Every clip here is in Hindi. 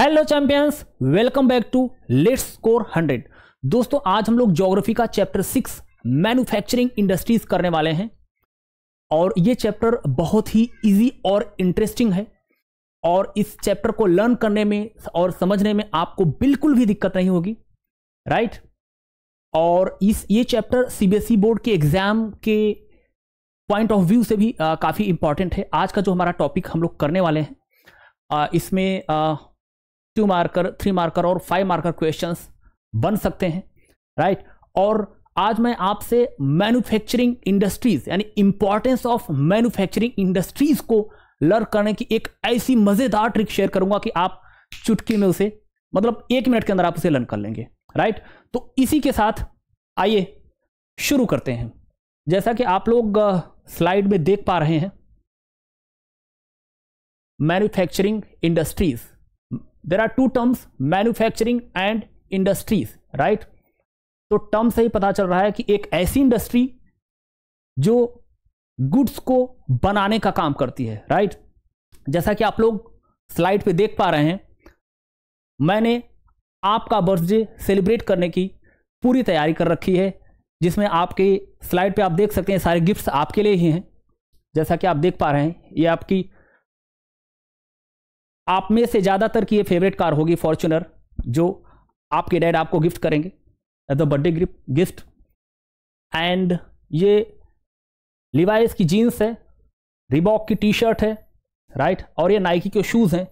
Hello champions welcome back to let's score 100 दोस्तों आज हम लोग ज्योग्राफी का चैप्टर सिक्स मैन्युफैक्चरिंग इंडस्ट्रीज करने वाले हैं और ये चैप्टर बहुत ही इजी और इंटरेस्टिंग है और इस चैप्टर को लर्न करने में और समझने में आपको बिल्कुल भी दिक्कत नहीं होगी राइट और इस ये चैप्टर सी बोर्ड के एग्जाम के पॉइंट ऑफ व्यू से भी काफ़ी इंपॉर्टेंट है आज का जो हमारा टॉपिक हम लोग करने वाले हैं आ, इसमें आ, टू मार्कर थ्री मार्कर और फाइव मार्कर क्वेश्चन बन सकते हैं राइट और आज मैं आपसे मैन्युफैक्चरिंग इंडस्ट्रीज यानी इंपॉर्टेंस ऑफ मैन्युफैक्चरिंग इंडस्ट्रीज को लर्न करने की एक ऐसी मजेदार ट्रिक शेयर करूंगा कि आप चुटकी में उसे मतलब एक मिनट के अंदर आप उसे लर्न कर लेंगे राइट तो इसी के साथ आइए शुरू करते हैं जैसा कि आप लोग स्लाइड में देख पा रहे हैं manufacturing industries there are two terms manufacturing and industries right तो टर्म से ही पता चल रहा है कि एक ऐसी इंडस्ट्री जो गुड्स को बनाने का काम करती है राइट जैसा कि आप लोग स्लाइड पे देख पा रहे हैं मैंने आपका बर्थडे सेलिब्रेट करने की पूरी तैयारी कर रखी है जिसमें आपके स्लाइड पे आप देख सकते हैं सारे गिफ्ट्स आपके लिए ही हैं जैसा कि आप देख पा रहे हैं ये आपकी आप में से ज़्यादातर की ये फेवरेट कार होगी फॉर्चुनर जो आपके डैड आपको गिफ्ट करेंगे as a birthday gift and ये लिवाइस की जीन्स है रिबॉक की टी शर्ट है राइट और ये नाइकी के शूज़ हैं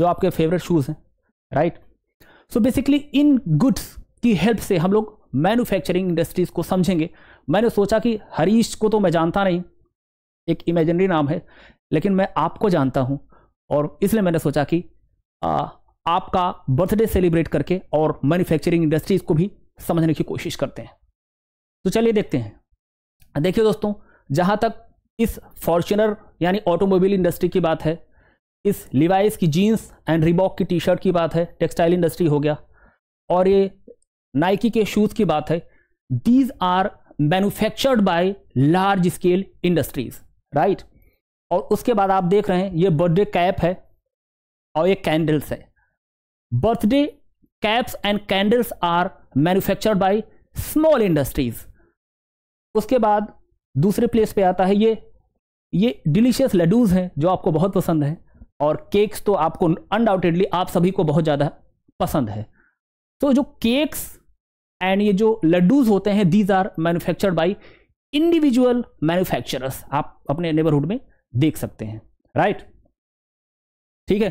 जो आपके फेवरेट शूज़ हैं राइट सो बेसिकली इन गुड्स की हेल्प से हम लोग मैन्युफैक्चरिंग इंडस्ट्रीज़ को समझेंगे मैंने सोचा कि हरीश को तो मैं जानता नहीं एक इमेजनरी नाम है लेकिन मैं आपको जानता हूं और इसलिए मैंने सोचा कि आ, आपका बर्थडे सेलिब्रेट करके और मैन्युफैक्चरिंग इंडस्ट्रीज को भी समझने की कोशिश करते हैं तो चलिए देखते हैं देखिए दोस्तों जहां तक इस फॉर्च्यूनर यानी ऑटोमोबाइल इंडस्ट्री की बात है इस लिवाइस की जीन्स एंड रिबॉक की टी शर्ट की बात है टेक्सटाइल इंडस्ट्री हो गया और ये नाइकी के शूज़ की बात है these are manufactured by large scale industries right और उसके बाद आप देख रहे हैं ये बर्थडे कैप है और ये कैंडल्स है birthday caps and candles are manufactured by small industries उसके बाद दूसरे प्लेस पे आता है ये ये डिलीशियस लड्डूज हैं जो आपको बहुत पसंद हैं और केक्स तो आपको अनडाउटेडली आप सभी को बहुत ज़्यादा पसंद है तो जो केक्स एंड ये जो लड्डूज होते हैं these are manufactured by individual manufacturers आप अपने नेबरहुड में देख सकते हैं राइट ठीक है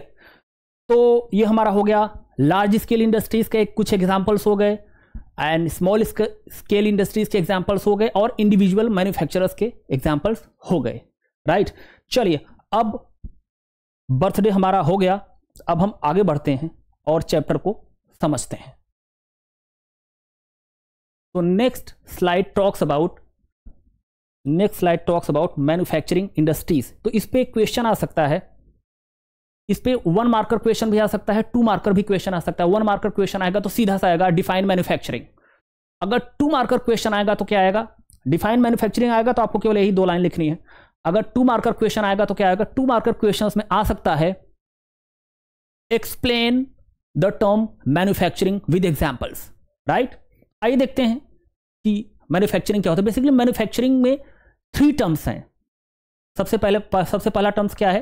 तो ये हमारा हो गया लार्ज स्केल इंडस्ट्रीज के कुछ एग्जाम्पल्स हो गए एंड स्मॉल स्केल इंडस्ट्रीज के एग्जाम्पल्स हो गए और इंडिविजुअल मैन्युफैक्चरर्स के एग्जाम्पल्स हो गए राइट चलिए अब बर्थडे हमारा हो गया अब हम आगे बढ़ते हैं और चैप्टर को समझते हैं तो next slide talks about next slide talks about manufacturing industries तो इस पर क्वेश्चन आ सकता है इस पर वन मार्कर क्वेश्चन भी आ सकता है टू मार्कर भी क्वेश्चन आ सकता है वन मार्कर क्वेश्चन आएगा तो सीधा सा आएगा डिफाइन मैन्युफैक्चरिंग अगर टू मार्कर क्वेश्चन आएगा तो क्या आएगा डिफाइन मैन्युफैक्चरिंग आएगा तो आपको केवल यही दो लाइन लिखनी है अगर टू मार्कर क्वेश्चन आएगा तो क्या आएगा टू मार्कर क्वेश्चन में आ सकता है explain the term manufacturing with examples right आइए देखते हैं कि मैन्युफैक्चरिंग क्या होता है बेसिकली मैन्युफैक्चरिंग में थ्री टर्म्स हैं सबसे पहले सबसे पहला टर्म्स क्या है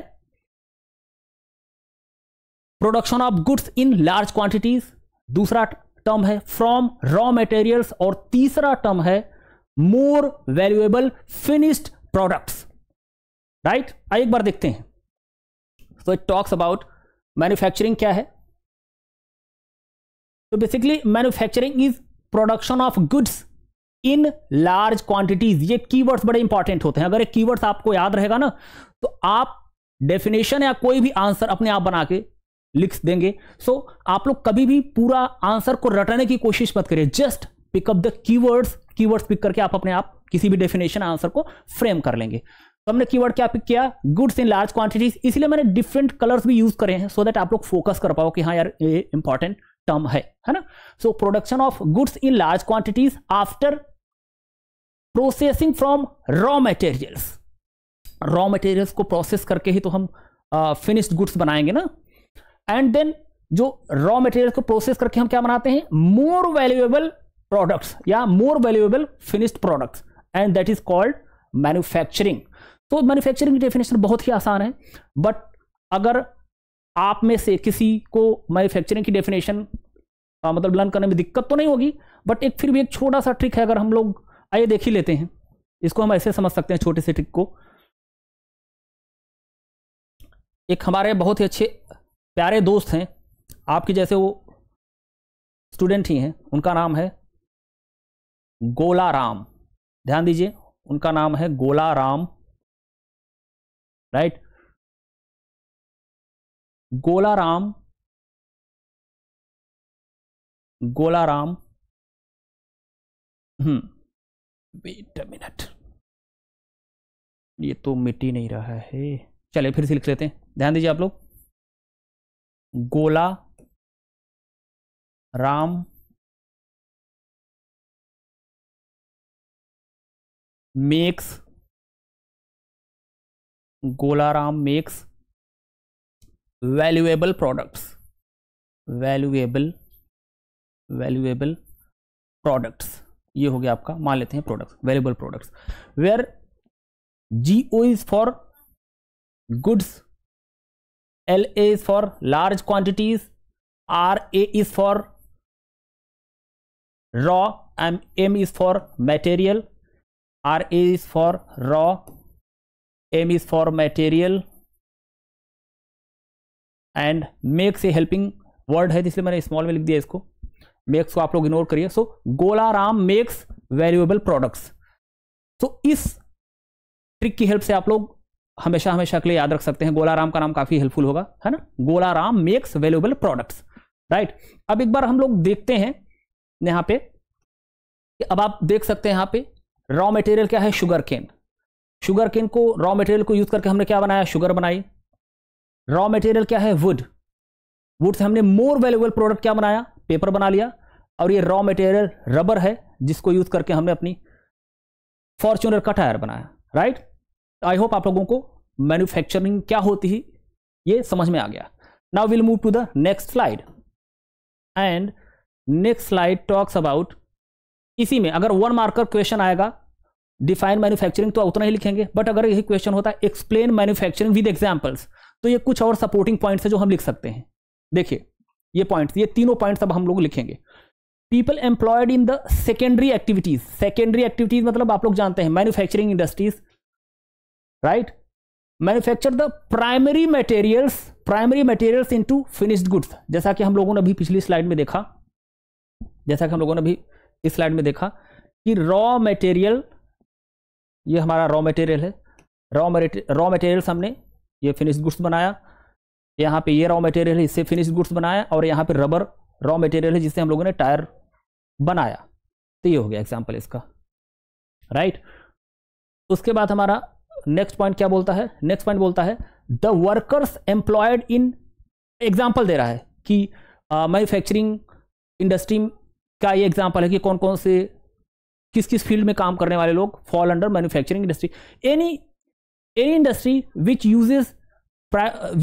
production of goods in large quantities दूसरा टर्म है फ्रॉम रॉ मटेरियल्स और तीसरा टर्म है more valuable finished products right आइए एक बार देखते हैं so it talks about manufacturing क्या है तो basically manufacturing is production of goods in large quantities ये कीवर्ड्स बड़े इंपॉर्टेंट होते हैं अगर एक कीवर्ड्स आपको याद रहेगा ना तो आप डेफिनेशन या कोई भी आंसर अपने आप बना के लिख देंगे सो so, आप लोग कभी भी पूरा आंसर को रटने की कोशिश मत करिए just pick up the keywords keywords pick करके आप अपने आप किसी भी डेफिनेशन आंसर को फ्रेम कर लेंगे तो हमने कीवर्ड क्या पिक किया गुड्स इन लार्ज क्वांटिटीज इसलिए मैंने डिफरेंट कलर्स भी यूज करे हैं सो so दैट आप लोग फोकस कर पाओ कि हाँ यार ये इंपॉर्टेंट टर्म है है ना so production of goods in large quantities after processing from raw materials raw materials को प्रोसेस करके ही तो हम फिनिश्ड uh, गुड्स बनाएंगे ना एंड देन जो रॉ मटेरियल को प्रोसेस करके हम क्या बनाते हैं मोर वैल्यूएबल प्रोडक्ट्स या more valuable finished products and that is called manufacturing तो मैन्युफैक्चरिंग की डेफिनेशन बहुत ही आसान है बट अगर आप में से किसी को मैन्युफैक्चरिंग की डेफिनेशन मतलब लर्न करने में दिक्कत तो नहीं होगी बट एक फिर भी एक छोटा सा ट्रिक है अगर हम लोग आइए देख ही लेते हैं इसको हम ऐसे समझ सकते हैं छोटे से ट्रिक को एक हमारे बहुत ही अच्छे प्यारे दोस्त हैं आपके जैसे वो स्टूडेंट ही हैं उनका नाम है गोला राम ध्यान दीजिए उनका नाम है Gola Ram right Golaram Golaram wait hmm, minute ये तो मिट्टी नहीं रहा है चले फिर से लिख लेते हैं ध्यान दीजिए आप लोग Gola Ram makes Golaram makes valuable products valuable valuable products ये हो गया आपका मान लेते हैं products valuable products where G O is for goods L A is for large quantities R A is for raw M M is for material R A is for raw M is for material and makes a helping word है जिसलिए मैंने स्मॉल में लिख दिया इसको मेक्स को आप लोग इग्नोर करिए so Golaram makes valuable products so इस ट्रिक की हेल्प से आप लोग हमेशा हमेशा के लिए याद रख सकते हैं गोलाराम का नाम काफी हेल्पफुल होगा है ना Golaram makes valuable products right अब एक बार हम लोग देखते हैं यहां पे अब आप देख सकते हैं यहां पे रॉ मटेरियल क्या है शुगर केन शुगर केन को रॉ मटेरियल को यूज करके हमने क्या बनाया शुगर बनाई रॉ मटेरियल क्या है वुड वुड से हमने मोर वैल्यूबल प्रोडक्ट क्या बनाया पेपर बना लिया और ये रॉ मटेरियल रबर है जिसको यूज करके हमने अपनी फॉर्चूनर का टायर बनाया राइट आई होप आप लोगों को मैन्युफैक्चरिंग क्या होती है ये समझ में आ गया now will move to the next slide and next slide talks about इसी में अगर वन मार्कर क्वेश्चन आएगा डिफाइन मैन्युफैक्चरिंग तो उतना ही लिखेंगे बट अगर यही क्वेश्चन होता है एक्सप्लेन मैन्युफैक्चरिंग विद एग्जाम्पल्स तो ये कुछ और सपोर्टिंग पॉइंट्स है जो हम लिख सकते हैं देखिए ये पॉइंट्स ये तीनों पॉइंट्स अब हम लोग लिखेंगे people employed in the secondary activities secondary activities मतलब आप लोग जानते हैं manufacturing industries right manufacture the primary materials primary materials to finished goods जैसा कि हम लोगों ने अभी पिछली स्लाइड में देखा जैसा कि हम लोगों ने अभी इस स्लाइड में देखा कि रॉ मटेरियल ये हमारा रॉ मटेरियल है रॉ रॉ मटेरियल्स हमने ये फिनिश गुड्स बनाया यहाँ पे ये रॉ मटेरियल है इससे फिनिश गुड्स बनाया और यहाँ पे रबर रॉ मटेरियल है जिससे हम लोगों ने टायर बनाया तो ये हो गया एग्जाम्पल इसका राइट उसके बाद हमारा नेक्स्ट पॉइंट क्या बोलता है नेक्स्ट पॉइंट बोलता है the workers employed in example दे रहा है कि मैन्युफैक्चरिंग इंडस्ट्री का ये एग्जाम्पल है कि कौन कौन से किस किस फील्ड में काम करने वाले लोग fall under manufacturing industry any any industry which uses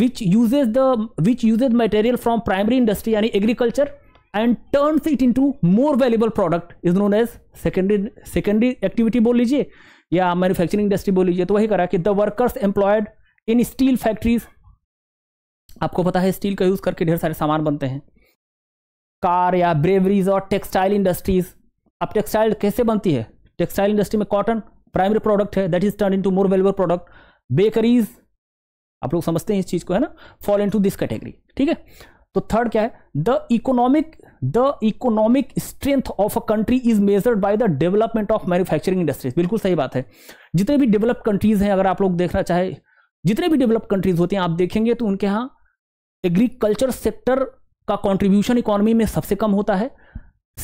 which uses the which uses material from primary industry agriculture agriculture and turns it into more valuable product is known as secondary secondary activity बोल लीजिए या मैन्युफैक्चरिंग इंडस्ट्री बोल लीजिए तो वही करा कि the workers employed in steel factories आपको पता है स्टील का यूज करके ढेर सारे सामान बनते हैं कार या ब्रेवरीज और टेक्सटाइल इंडस्ट्रीज अब टेक्सटाइल कैसे बनती है टेक्सटाइल इंडस्ट्री में कॉटन प्राइमरी प्रोडक्ट है that is turn in to more valuable product bakeries आप लोग समझते हैं इस चीज को है ना fall in to this category ठीक है तो थर्ड क्या है the economic the economic strength of a country is measured by the development of manufacturing industries बिल्कुल सही बात है जितने भी डेवलप्ड कंट्रीज हैं अगर आप लोग देखना चाहे जितने भी डेवलप्ड कंट्रीज होते हैं आप देखेंगे तो उनके यहाँ एग्रीकल्चर सेक्टर का कॉन्ट्रीब्यूशन इकोनॉमी में सबसे कम होता है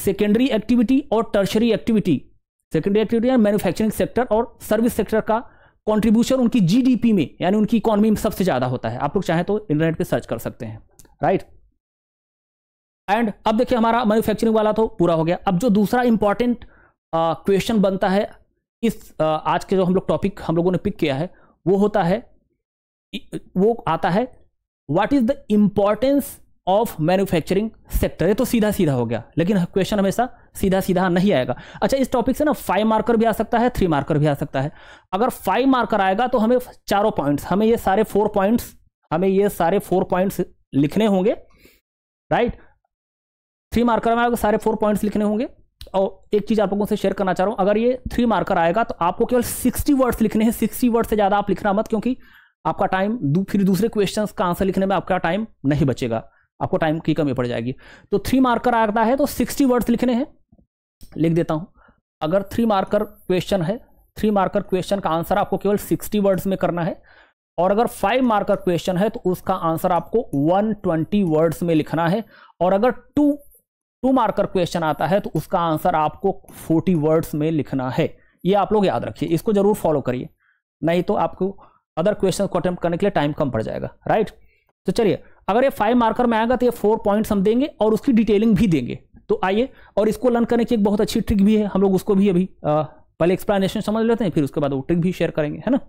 सेकेंडरी एक्टिविटी और tertiary activity secondary activity manufacturing sector और सर्विस सेक्टर का कॉन्ट्रीब्यूशन उनकी जीडीपी में यानी उनकी इकोनॉमी में सबसे ज़्यादा होता है आप लोग चाहें तो इंटरनेट पे सर्च कर सकते हैं राइट एंड अब देखिए हमारा मैन्युफैक्चरिंग वाला तो पूरा हो गया अब जो दूसरा इंपॉर्टेंट क्वेश्चन बनता है इस आ, आज के जो हम लोग टॉपिक हम लोगों ने पिक किया है वो होता है वो आता है what is the importance of manufacturing sector ये तो सीधा सीधा हो गया लेकिन क्वेश्चन हमेशा सीधा सीधा नहीं आएगा अच्छा इस टॉपिक से ना फाइव मार्कर भी आ सकता है थ्री मार्कर भी आ सकता है अगर फाइव मार्कर आएगा तो हमें चारों पॉइंट्स हमें ये सारे फोर पॉइंट्स हमें ये सारे फोर पॉइंट्स लिखने होंगे राइट थ्री मार्कर में आएगा सारे फोर पॉइंट्स लिखने होंगे और एक चीज़ आप लोगों से शेयर करना चाह रहा हूं अगर ये थ्री मार्कर आएगा तो आपको केवल सिक्सटी वर्ड्स लिखने हैं सिक्सटी वर्ड से ज़्यादा आप लिखना मत क्योंकि आपका टाइम दू, फिर दूसरे क्वेश्चंस का आंसर लिखने में आपका टाइम नहीं बचेगा आपको टाइम की कमी पड़ जाएगी तो थ्री मार्कर आता है तो सिक्सटी वर्ड्स लिखने हैं लिख देता हूँ अगर थ्री मार्कर क्वेश्चन है थ्री मार्कर क्वेश्चन का आंसर आपको केवल सिक्सटी वर्ड्स में करना है और अगर फाइव मार्कर क्वेश्चन है तो उसका आंसर आपको वन ट्वेंटी वर्ड्स में लिखना है और अगर टू टू मार्कर क्वेश्चन आता है तो उसका आंसर आपको फोर्टी वर्ड्स में लिखना है ये आप लोग याद रखिए इसको जरूर फॉलो करिए नहीं तो आपको अदर क्वेश्चन को अटेम्प्ट करने के लिए टाइम कम पड़ जाएगा राइट तो चलिए अगर ये फाइव मार्कर में आएगा तो ये फोर पॉइंट्स हम देंगे और उसकी डिटेलिंग भी देंगे तो आइए और इसको लर्न करने की एक बहुत अच्छी ट्रिक भी है हम लोग उसको भी अभी पहले एक्सप्लेनेशन समझ लेते हैं फिर उसके बाद वो ट्रिक भी शेयर करेंगे है ना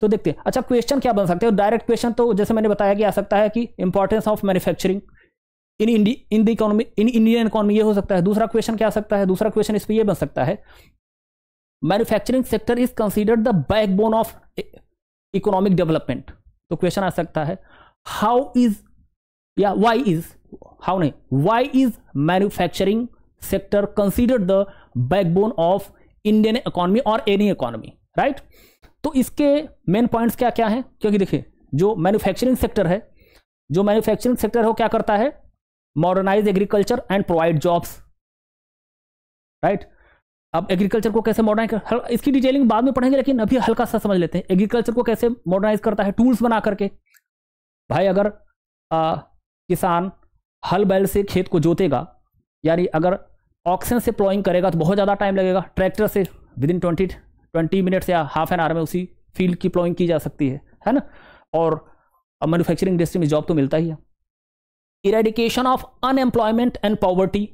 तो देखते हैं अच्छा क्वेश्चन क्या बन सकते हैं डायरेक्ट क्वेश्चन तो जैसे मैंने बताया कि आ सकता है कि इंपॉर्टेंस ऑफ मैन्युफैक्चरिंग इन इंडी in the economy in Indian economy ये हो सकता है दूसरा क्वेश्चन क्या आ सकता है दूसरा क्वेश्चन इस पर यह बन सकता है manufacturing sector is considered the backbone of economic development तो क्वेश्चन आ सकता है हाउ इज या वाई इज हाउ नहीं why is manufacturing sector consider the backbone of Indian economy और एनी इकोनॉमी राइट तो इसके मेन पॉइंट्स क्या क्या हैं क्योंकि देखिए जो मैन्युफैक्चरिंग सेक्टर है जो मैन्युफैक्चरिंग सेक्टर है वो क्या करता है modernize agriculture and provide jobs right अब एग्रीकल्चर को कैसे मॉडर्नाइज कर इसकी डिटेलिंग बाद में पढ़ेंगे लेकिन अभी हल्का सा समझ लेते हैं एग्रीकल्चर को कैसे मॉडर्नाइज करता है टूल्स बना करके भाई अगर आ, किसान हल बैल से खेत को जोतेगा यानी अगर ऑक्सीजन से प्लॉइंग करेगा तो बहुत ज़्यादा टाइम लगेगा ट्रैक्टर से within twenty twenty minutes या हाफ एन आवर में उसी फील्ड की प्लॉइंग की जा सकती है है ना और मैन्युफैक्चरिंग इंडस्ट्री में जॉब तो मिलता ही है eradication of unemployment and poverty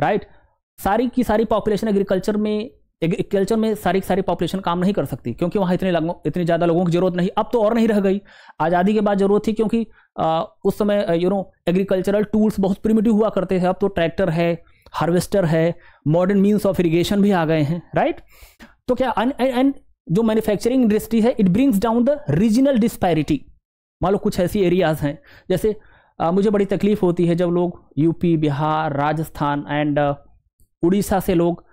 right सारी की सारी पॉपुलेशन एग्रीकल्चर में एक कल्चर में सारी सारी पॉपुलेशन काम नहीं कर सकती क्योंकि वहाँ इतने लोगों इतने ज़्यादा लोगों की जरूरत नहीं अब तो और नहीं रह गई आज़ादी के बाद ज़रूरत थी क्योंकि आ, उस समय यू नो एग्रीकल्चरल टूल्स बहुत प्रिमिटिव हुआ करते थे अब तो ट्रैक्टर है हार्वेस्टर है मॉडर्न मीन्स ऑफ इरीगेशन भी आ गए हैं राइट तो क्या एंड जो मैन्युफैक्चरिंग इंडस्ट्री है it brings down the regional disparity मान लो कुछ ऐसी एरियाज़ हैं जैसे आ, मुझे बड़ी तकलीफ होती है जब लोग यूपी बिहार राजस्थान एंड उड़ीसा से लोग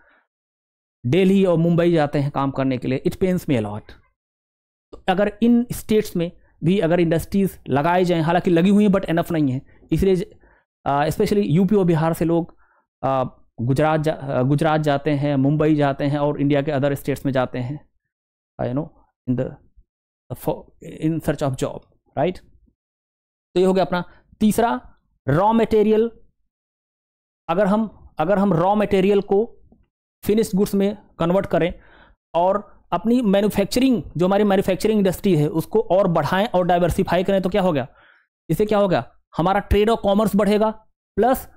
दिल्ली और मुंबई जाते हैं काम करने के लिए इट पेंस में अलॉट तो अगर इन स्टेट्स में भी अगर इंडस्ट्रीज़ लगाए जाएँ हालांकि लगी हुई हैं बट एनफ नहीं है इसलिए स्पेशली यूपी और बिहार से लोग गुजरात जा गुजरात जाते हैं मुंबई जाते हैं और इंडिया के अदर स्टेट्स में जाते हैं you know in the in search of job right तो ये हो गया अपना तीसरा रॉ मटेरियल अगर हम अगर हम रॉ मटेरियल को फिनिश गुड्स में कन्वर्ट करें और अपनी मैन्युफैक्चरिंग जो हमारी मैन्युफैक्चरिंग इंडस्ट्री है उसको और बढ़ाएं और डाइवर्सिफाई करें तो क्या हो गया इससे क्या होगा हमारा ट्रेड और कॉमर्स बढ़ेगा प्लस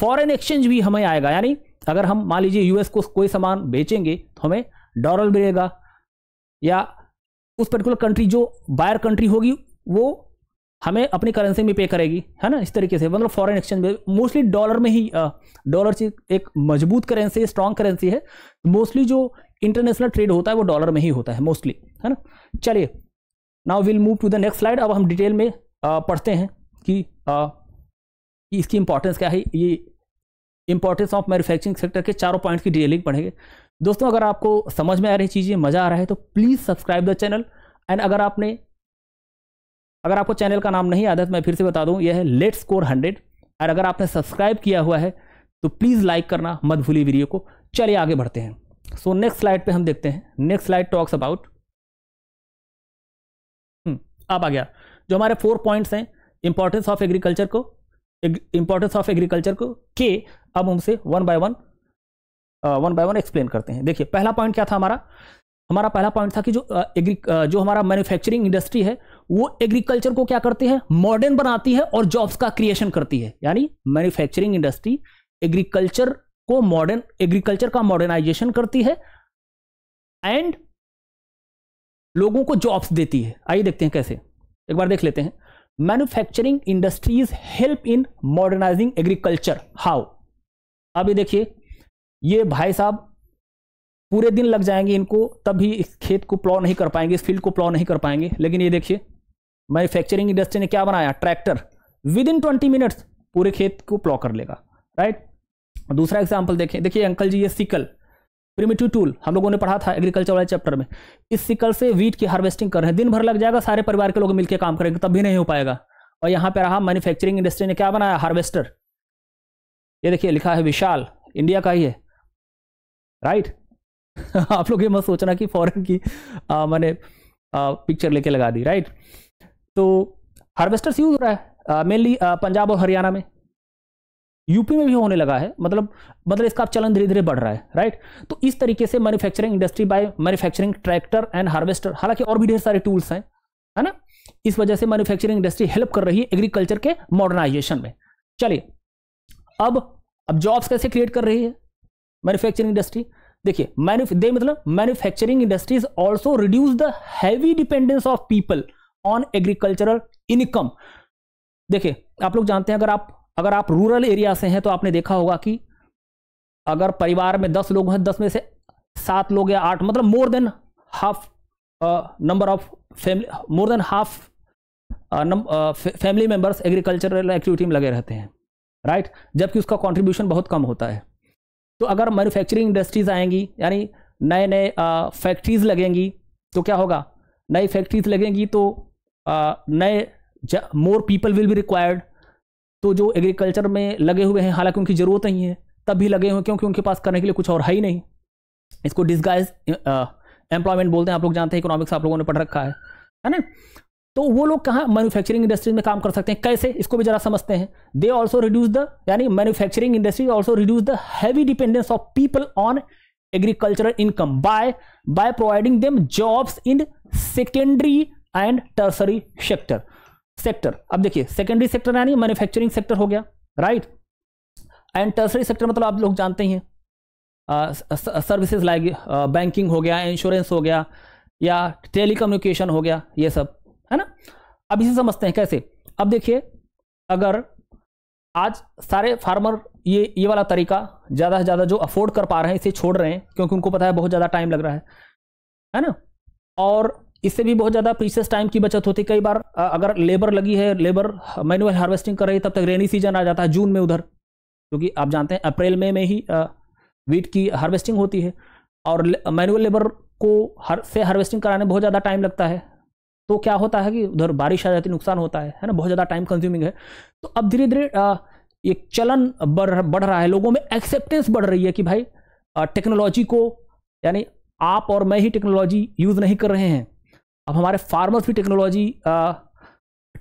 फॉरेन एक्सचेंज भी हमें आएगा यानी अगर हम मान लीजिए यूएस को कोई सामान बेचेंगे तो हमें डॉलर मिलेगा या उस पर्टिकुलर कंट्री जो बायर कंट्री होगी वो हमें अपनी करेंसी में पे करेगी है ना इस तरीके से मतलब फॉरेन एक्सचेंज में मोस्टली डॉलर में ही डॉलर एक मजबूत करेंसी स्ट्रॉन्ग करेंसी है मोस्टली जो इंटरनेशनल ट्रेड होता है वो डॉलर में ही होता है मोस्टली है ना चलिए now will move to the next slide अब हम डिटेल में आ, पढ़ते हैं कि, आ, इसकी इंपॉर्टेंस क्या है ये इंपॉर्टेंस ऑफ मैन्युफैक्चरिंग सेक्टर के चारों पॉइंट्स की डिटेलिंग पढ़ेंगे दोस्तों अगर आपको समझ में आ रही चीज़ें मज़ा आ रहा है तो please subscribe the channel and अगर आपने अगर आपको चैनल का नाम नहीं आदत तो मैं फिर से बता दूं यह है लेट स्कोर हंड्रेड और अगर आपने सब्सक्राइब किया हुआ है तो प्लीज़ लाइक करना मत भूलिए वीडियो को चलिए आगे बढ़ते हैं सो नेक्स्ट स्लाइड पे हम देखते हैं नेक्स्ट स्लाइड टॉक्स अबाउट आप आ गया जो हमारे फोर पॉइंट्स हैं इंपॉर्टेंस ऑफ एग्रीकल्चर को इंपॉर्टेंस ऑफ एग्रीकल्चर को के अब हमसे one by one one by one explain करते हैं देखिए पहला पॉइंट क्या था हमारा हमारा पहला पॉइंट था कि जो एग्री जो हमारा मैन्युफैक्चरिंग इंडस्ट्री है वो एग्रीकल्चर को क्या करती है मॉडर्न बनाती है और जॉब्स का क्रिएशन करती है यानी मैन्युफैक्चरिंग इंडस्ट्री एग्रीकल्चर को मॉडर्न एग्रीकल्चर का मॉडर्नाइजेशन करती है एंड लोगों को जॉब्स देती है आइए देखते हैं कैसे एक बार देख लेते हैं manufacturing industries help in modernizing agriculture how अब ये देखिए ये भाई साहब पूरे दिन लग जाएंगे इनको तब भी इस खेत को प्लॉ नहीं कर पाएंगे इस फील्ड को प्लॉ नहीं कर पाएंगे लेकिन ये देखिए मैन्युफैक्चरिंग इंडस्ट्री ने क्या बनाया tractor within twenty minutes पूरे खेत को प्लॉ कर लेगा राइट दूसरा एग्जाम्पल देखें देखिए अंकल जी ये सिकल प्रिमिटिव टूल हम लोगों ने पढ़ा था एग्रीकल्चर वाले चैप्टर में इस सिकल से वीट की हार्वेस्टिंग कर रहे हैं दिन भर लग जाएगा सारे परिवार के लोग मिलकर काम करेंगे तब भी नहीं हो पाएगा और यहाँ पे रहा मैन्युफैक्चरिंग इंडस्ट्री ने क्या बनाया हार्वेस्टर ये देखिए लिखा है विशाल इंडिया का ही है राइट आप लोग ये मत सोचना कि फॉरेन की मैंने पिक्चर लेके लगा दी राइट तो हार्वेस्टर्स यूज हो रहा है मेनली पंजाब और हरियाणा में यूपी में भी होने लगा है मतलब मतलब इसका चलन धीरे धीरे बढ़ रहा है राइट तो इस तरीके से manufacturing industry by manufacturing tractor and harvester हालांकि और भी ढेर सारे टूल्स हैं है ना इस वजह से मैन्युफैक्चरिंग इंडस्ट्री हेल्प कर रही है एग्रीकल्चर के मॉडर्नाइजेशन में चलिए अब अब जॉब्स कैसे क्रिएट कर रही है मैन्युफैक्चरिंग इंडस्ट्री देखिए मैन्यू दे मतलब manufacturing industries also reduce the heavy dependence of people on agricultural income देखिए आप लोग जानते हैं अगर आप अगर आप रूरल एरिया से हैं तो आपने देखा होगा कि अगर परिवार में दस लोग हैं दस में से सात लोग या आठ मतलब more than half number of family more than half family members agricultural activity में लगे रहते हैं राइट right? जबकि उसका कंट्रीब्यूशन बहुत कम होता है तो अगर मैन्युफैक्चरिंग इंडस्ट्रीज आएंगी यानी नए नए फैक्ट्रीज लगेंगी तो क्या होगा नई फैक्ट्रीज लगेंगी तो नए more people will be required तो जो एग्रीकल्चर में लगे हुए हैं हालांकि उनकी ज़रूरत नहीं है तब भी लगे हुए क्योंकि उनके पास करने के लिए कुछ और है ही नहीं इसको डिस्गाइज एम्प्लॉयमेंट बोलते हैं आप लोग जानते हैं इकोनॉमिक्स आप लोगों ने पढ़ रखा है है ना तो वो लोग कहाँ मैन्युफैक्चरिंग इंडस्ट्रीज में काम कर सकते हैं कैसे इसको भी जरा समझते हैं दे ऑल्सो रिड्यूस द यानी manufacturing industries also reduce the heavy dependence of people on agricultural income by by providing them jobs in secondary and tertiary sector sector अब देखिए सेकेंडरी सेक्टर यानी मैन्युफैक्चरिंग सेक्टर हो गया राइट एंड टर्सरी सेक्टर मतलब आप लोग जानते ही हैं सर्विसेज लाइक बैंकिंग हो गया इंश्योरेंस हो गया या टेलीकम्युनिकेशन हो गया ये सब है ना अब इसे समझते हैं कैसे अब देखिए अगर आज सारे फार्मर ये ये वाला तरीका ज़्यादा से ज़्यादा जो अफोर्ड कर पा रहे हैं इसे छोड़ रहे हैं क्योंकि उनको पता है बहुत ज़्यादा टाइम लग रहा है है ना और इससे भी बहुत ज़्यादा पीसेस टाइम की बचत होती है कई बार अगर लेबर लगी है लेबर मैनुअल हार्वेस्टिंग कर रही है तब तक रेनी सीजन आ जाता है जून में उधर क्योंकि आप जानते हैं अप्रैल मई में, में ही वीट की हार्वेस्टिंग होती है और मैनुअल लेबर को हर से हार्वेस्टिंग कराने में बहुत ज़्यादा टाइम लगता है तो क्या होता है कि उधर बारिश आ जाती नुकसान होता है है ना बहुत ज़्यादा टाइम कंज्यूमिंग है तो अब धीरे धीरे ये चलन बढ़ बढ़ रहा है लोगों में एक्सेप्टेंस बढ़ रही है कि भाई टेक्नोलॉजी को यानी आप और मैं ही टेक्नोलॉजी यूज़ नहीं कर रहे हैं अब हमारे फार्मर्स भी टेक्नोलॉजी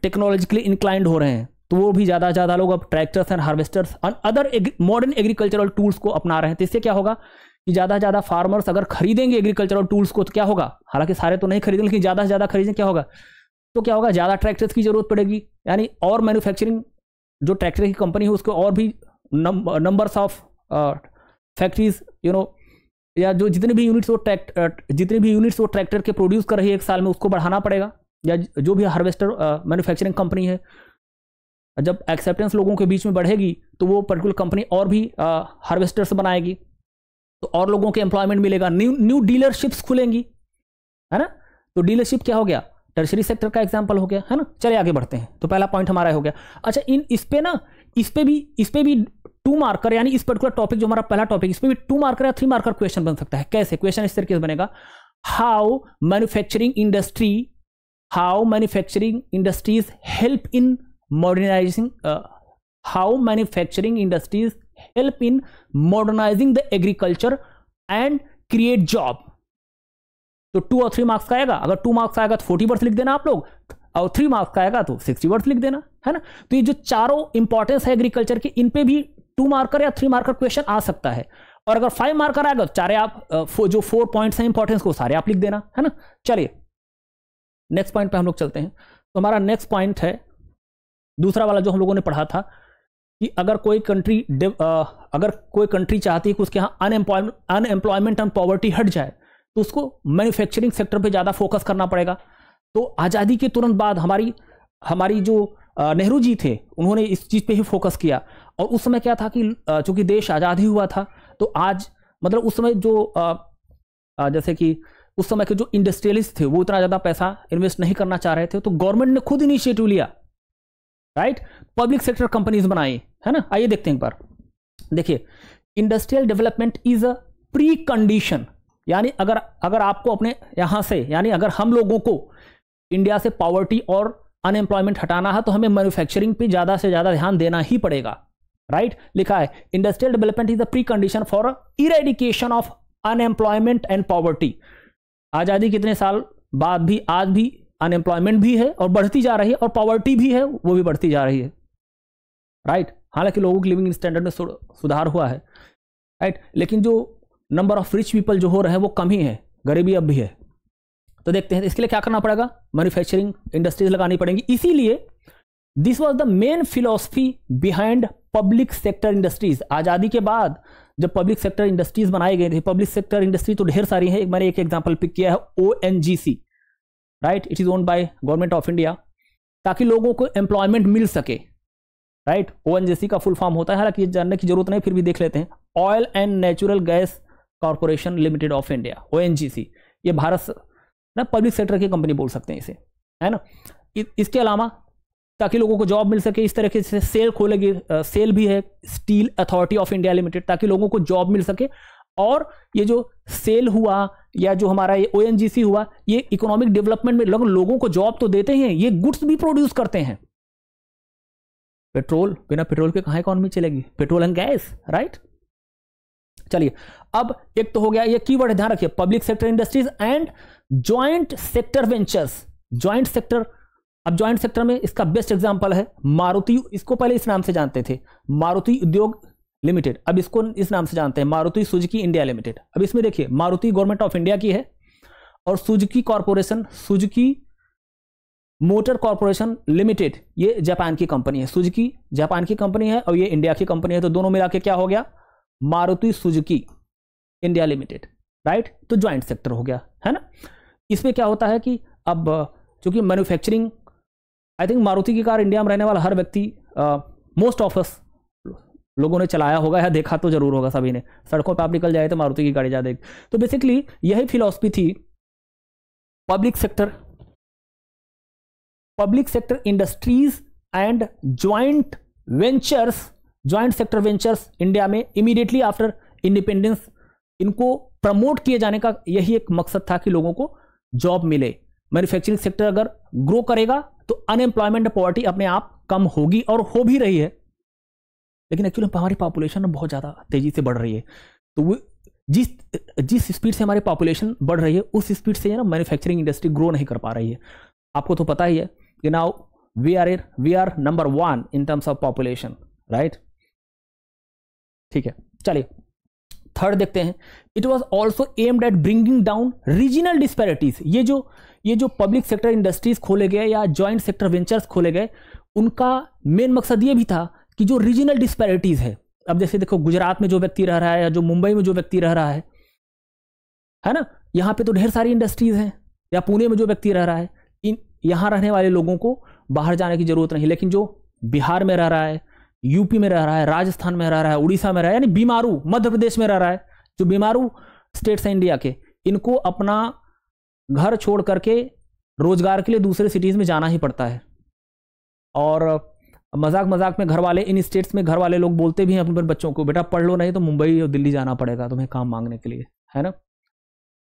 टेक्नोलॉजिकली इंक्लाइंड हो रहे हैं तो वो भी ज़्यादा ज़्यादा लोग अब tractors and harvesters and other modern agricultural tools को अपना रहे हैं तो इससे क्या होगा कि ज़्यादा से ज़्यादा फार्मर्स अगर खरीदेंगे एग्रीकल्चरल टूल्स को तो क्या होगा हालांकि सारे तो नहीं खरीदेंगे लेकिन ज़्यादा से ज़्यादा खरीदें क्या होगा तो क्या होगा ज़्यादा ट्रैक्टर्स की ज़रूरत पड़ेगी यानी और मैन्युफैक्चरिंग जो ट्रैक्टर की कंपनी है उसको और भी numbers of factories you know या जो जितने भी यूनिट्स वो ट्रैक्टर जितने भी यूनिट्स वो ट्रैक्टर के प्रोड्यूस कर रही है एक साल में उसको बढ़ाना पड़ेगा या जो भी हार्वेस्टर मैन्युफैक्चरिंग कंपनी है जब एक्सेप्टेंस लोगों के बीच में बढ़ेगी तो वो पर्टिकुलर कंपनी और भी हार्वेस्टर्स बनाएगी तो और लोगों के एम्प्लॉयमेंट मिलेगा न्यू न्यू डीलरशिप्स खुलेंगी है ना तो डीलरशिप क्या हो गया टर्शरी सेक्टर का एग्जाम्पल हो गया है ना चले आगे बढ़ते हैं तो पहला पॉइंट हमारा हो गया अच्छा इन इस पर ना इस पर भी इस पर भी टू मार्कर यानी इस पर्टिकुलर टॉपिक जो हमारा पहला टॉपिक इसमें भी टू मार्कर या थ्री मार्कर क्वेश्चन बन सकता है कैसे क्वेश्चन इस तरीके से बनेगा how manufacturing industry how manufacturing industries help in modernizing how manufacturing industries help in modernizing the agriculture and create job तो टू और थ्री मार्क्स का आएगा अगर टू मार्क्स आएगा तो फोर्टी वर्ड्स लिख देना आप लोग और थ्री मार्क्स का आएगा तो सिक्सटी वर्ड्स लिख देना है ना तो ये जो चारों इंपॉर्टेंस है एग्रीकल्चर के इन पे भी टू मार्कर या थ्री मार्कर क्वेश्चन आ सकता है और अगर फाइव मार्कर आएगा तो चारे आप जो फोर पॉइंट्स हैं इंपॉर्टेंस को सारे आप लिख देना है ना चलिए नेक्स्ट पॉइंट पे हम लोग चलते हैं तो हमारा नेक्स्ट पॉइंट है दूसरा वाला जो हम लोगों ने पढ़ा था कि अगर कोई कंट्री अगर कोई कंट्री चाहती है कि उसके यहाँ अनएम्प्लॉयमेंट अनएम्प्लॉयमेंट एंड पॉवर्टी हट जाए तो उसको मैन्युफैक्चरिंग सेक्टर पे ज़्यादा फोकस करना पड़ेगा तो आज़ादी के तुरंत बाद हमारी हमारी जो नेहरू जी थे उन्होंने इस चीज़ पे ही फोकस किया और उस समय क्या था कि चूंकि देश आज़ाद ही हुआ था तो आज मतलब उस समय जो जैसे कि उस समय के जो इंडस्ट्रियलिस्ट थे वो इतना ज़्यादा पैसा इन्वेस्ट नहीं करना चाह रहे थे तो गवर्नमेंट ने खुद इनिशिएटिव लिया राइट पब्लिक सेक्टर कंपनीज बनाई है ना आइए देखते हैं एक बार देखिए industrial development is a precondition यानी अगर अगर आपको अपने यहां से यानी अगर हम लोगों को इंडिया से पॉवर्टी और अनएम्प्लॉयमेंट हटाना है तो हमें मैन्युफैक्चरिंग पे ज़्यादा से ज़्यादा ध्यान देना ही पड़ेगा राइट right? लिखा है industrial development is the precondition for eradication of unemployment and poverty आज़ादी कितने साल बाद भी आज भी अनएम्प्लॉयमेंट भी है और बढ़ती जा रही है और पॉवर्टी भी है वो भी बढ़ती जा रही है राइट right? हालांकि लोगों की लिविंग स्टैंडर्ड में सुधार हुआ है राइट right? लेकिन जो नंबर ऑफ रिच पीपल जो हो रहे हैं वो कम ही है गरीबी अब भी है तो देखते हैं इसके लिए क्या करना पड़ेगा मैन्युफैक्चरिंग इंडस्ट्रीज लगानी पड़ेंगी इसीलिए this was the main philosophy behind public sector industries आज़ादी के बाद जब पब्लिक सेक्टर इंडस्ट्रीज बनाई गई थी पब्लिक सेक्टर इंडस्ट्री तो ढेर सारी है एक मैंने एक एग्जाम्पल पिक किया है oh right it is own by government of India ताकि लोगों को एम्प्लॉयमेंट मिल सके राइट ओ का फुल फॉर्म होता है हालांकि ये जानने की जरूरत नहीं फिर भी देख लेते हैं oil and natural gas corporation limited of India ओ ये भारत ना पब्लिक सेक्टर की कंपनी बोल सकते हैं इसे है ना इसके अलावा ताकि लोगों को जॉब मिल सके इस तरह से सेल खोलेगी सेल भी है steel authority of India limited ताकि लोगों को जॉब मिल सके और ये जो सेल हुआ या जो हमारा ये ओएनजीसी हुआ ये इकोनॉमिक डेवलपमेंट में लोग, लोगों को जॉब तो देते हैं ये गुड्स भी प्रोड्यूस करते हैं पेट्रोल बिना पेट्रोल के कहाँ इकोनॉमी चलेगी पेट्रोल एंड गैस राइट चलिए अब एक तो हो गया ये कीवर्ड ध्यान रखिए public sector industries and joint sector ventures joint sector अब ज्वाइंट सेक्टर में इसका बेस्ट एग्जाम्पल है मारुति इसको पहले इस नाम से जानते थे मारुति उद्योग लिमिटेड अब इसको इस नाम से जानते हैं मारुति सुजुकी इंडिया लिमिटेड अब इसमें देखिए मारुति गवर्नमेंट ऑफ इंडिया की है और Suzuki corporation Suzuki motor corporation limited ये जापान की कंपनी है सुजुकी जापान की कंपनी है और ये इंडिया की कंपनी है तो दोनों मिला के क्या हो गया Maruti Suzuki India limited right तो ज्वाइंट सेक्टर हो गया है ना इसमें क्या होता है कि अब चूंकि मैन्युफैक्चरिंग आई थिंक मारुति की कार इंडिया में रहने वाला हर व्यक्ति मोस्ट ऑफ अस लोगों ने चलाया होगा या देखा तो जरूर होगा सभी ने सड़कों पर आप निकल जाए तो मारुति की गाड़ी ज़्यादा तो बेसिकली यही फिलोसफी थी public sector public sector industries and joint ventures joint sector ventures India में इमीडिएटली आफ्टर इंडिपेंडेंस इनको प्रमोट किए जाने का यही एक मकसद था कि लोगों को जॉब मिले मैन्युफैक्चरिंग सेक्टर अगर ग्रो करेगा तो अनएम्प्लॉयमेंट पॉवर्टी अपने आप कम होगी और हो भी रही है लेकिन एक्चुअली हमारी पॉपुलेशन बहुत ज़्यादा तेज़ी से बढ़ रही है तो वो जिस जिस स्पीड से हमारी पॉपुलेशन बढ़ रही है उस स्पीड से ना मैन्युफैक्चरिंग इंडस्ट्री ग्रो नहीं कर पा रही है आपको तो पता ही है कि now we are we are number one in terms of population right ठीक है चलिए थर्ड देखते हैं it was also aimed at bringing down regional disparities ये जो ये जो पब्लिक सेक्टर इंडस्ट्रीज खोले गए या ज्वाइंट सेक्टर वेंचर्स खोले गए उनका मेन मकसद ये भी था कि जो रीजनल डिस्पैरिटीज है अब जैसे देखो गुजरात में जो व्यक्ति रह रहा है या जो मुंबई में जो व्यक्ति रह रहा है है ना यहाँ पे तो ढेर सारी इंडस्ट्रीज हैं या पुणे में जो व्यक्ति रह रहा है इन यहाँ रहने वाले लोगों को बाहर जाने की जरूरत नहीं लेकिन जो बिहार में रह रहा है यूपी में रह रहा है राजस्थान में रह रहा है उड़ीसा में रह रहा है यानी बीमारू मध्य प्रदेश में रह रहा है जो बीमारू स्टेट्स हैं इंडिया के इनको अपना घर छोड़ करके रोजगार के लिए दूसरे सिटीज़ में जाना ही पड़ता है और मजाक मजाक में घर वाले इन स्टेट्स में घर वाले लोग बोलते भी हैं अपने बच्चों को बेटा पढ़ लो नहीं तो मुंबई और दिल्ली जाना पड़ेगा तुम्हें काम मांगने के लिए है ना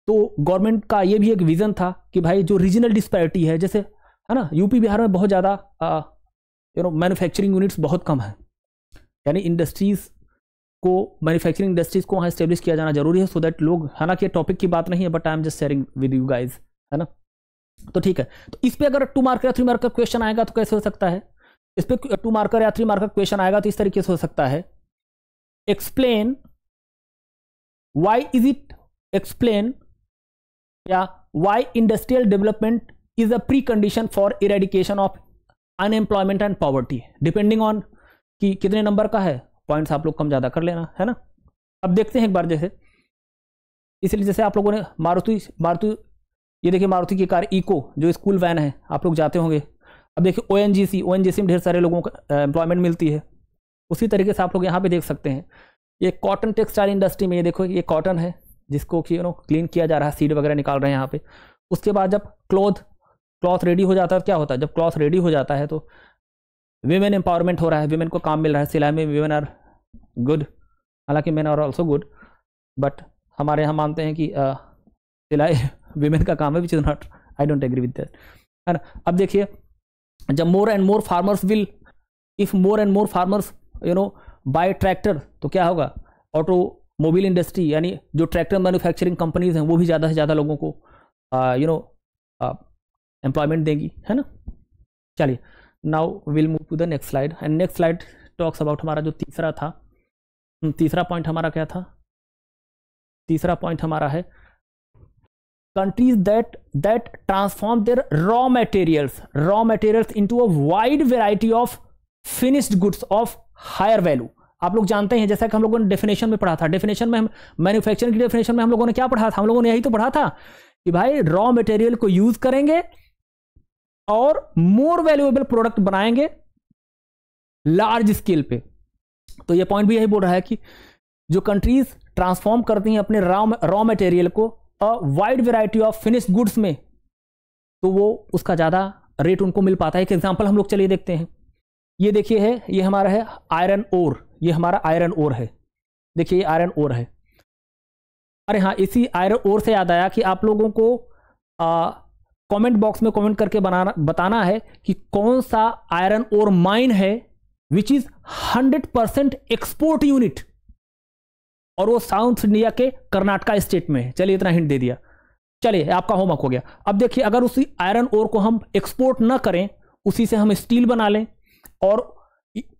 तो गवर्नमेंट का ये भी एक विज़न था कि भाई जो रीजनल डिस्पैरिटी है जैसे है ना यूपी बिहार में बहुत ज़्यादा यू नो मैन्युफैक्चरिंग यूनिट्स बहुत कम है यानी इंडस्ट्रीज़ को मैन्युफैक्चरिंग इंडस्ट्रीज़ को वहाँ स्टेब्लिश किया जाना जरूरी है सो दैट लोग हालांकि ये टॉपिक की बात नहीं है but I am just sharing with you guys है ना तो ठीक है तो इस पर अगर टू मार्कर या थ्री मार्कर क्वेश्चन आएगा तो कैसे हो सकता है इस पर टू मार्कर या थ्री मार्कर क्वेश्चन आएगा तो इस तरीके से हो सकता है explain why is it explain या why industrial development is a precondition for eradication of unemployment and poverty depending on कि कितने नंबर का है पॉइंट्स आप लोग कम ज़्यादा कर लेना है ना अब देखते हैं एक बार जैसे इसलिए जैसे आप लोगों ने मारुति मारुति ये देखिए मारुति की कार इको जो स्कूल वैन है आप लोग जाते होंगे अब देखिए ओ एन जी सी ओ एन जी सी में ढेर सारे लोगों को एम्प्लॉयमेंट मिलती है उसी तरीके से आप लोग यहाँ पे देख सकते हैं ये कॉटन टेक्सटाइल इंडस्ट्री में ये देखो ये कॉटन है जिसको कि यू नो क्लीन किया जा रहा है सीड वगैरह निकाल रहे हैं यहाँ पे उसके बाद जब क्लोथ क्लॉथ रेडी हो जाता है तो क्या होता है जब क्लॉथ रेडी हो जाता है तो वेमेन एम्पावरमेंट हो रहा है वीमेन को काम मिल रहा है सिलाई में वेमेन आर गुड हालांकि man are also good but हमारे यहाँ मानते हैं कि सिलाई वेमेन का काम है which is not I don't agree with that है ना अब देखिए जब more and more farmers will if more and more farmers you know buy tractor तो क्या होगा मोबिल इंडस्ट्री यानी जो ट्रैक्टर मैन्युफैक्चरिंग कंपनीज हैं वो भी ज़्यादा से ज़्यादा लोगों को यू नो एम्प्लॉयमेंट देगी है ना चलिए now will move to the next slide and next slide talks about हमारा जो तीसरा था हम्म, तीसरा पॉइंट हमारा क्या था तीसरा पॉइंट हमारा है countries that that transform their raw materials raw materials into a wide variety of finished goods of higher value आप लोग जानते हैं जैसा कि हम लोगों ने डेफिनेशन में पढ़ा था डेफिनेशन में हम मैन्युफैक्चरिंग की डेफिनेशन में हम लोगों ने क्या पढ़ा था हम लोगों ने यही तो पढ़ा था कि भाई रॉ मटेरियल को यूज करेंगे और मोर वैल्यूएबल प्रोडक्ट बनाएंगे लार्ज स्केल पे तो ये पॉइंट भी यही बोल रहा है कि जो कंट्रीज ट्रांसफॉर्म करती हैं अपने रॉ रॉ मटेरियल को a wide variety of finish goods में तो वो उसका ज़्यादा रेट उनको मिल पाता है एक एग्जाम्पल हम लोग चलिए देखते हैं ये देखिए है ये हमारा है आयरन ओर ये हमारा आयरन ओर है देखिए ये आयरन ओर है अरे हाँ इसी आयरन ओर से याद आया कि आप लोगों को आ, कमेंट बॉक्स में कमेंट करके बनाना बताना है कि कौन सा आयरन और माइन है which is 100 percent export unit और वो साउथ इंडिया के कर्नाटका स्टेट में है चलिए इतना हिंट दे दिया चलिए आपका होमवर्क हो गया अब देखिए अगर उसी आयरन ओर को हम एक्सपोर्ट ना करें उसी से हम स्टील बना लें और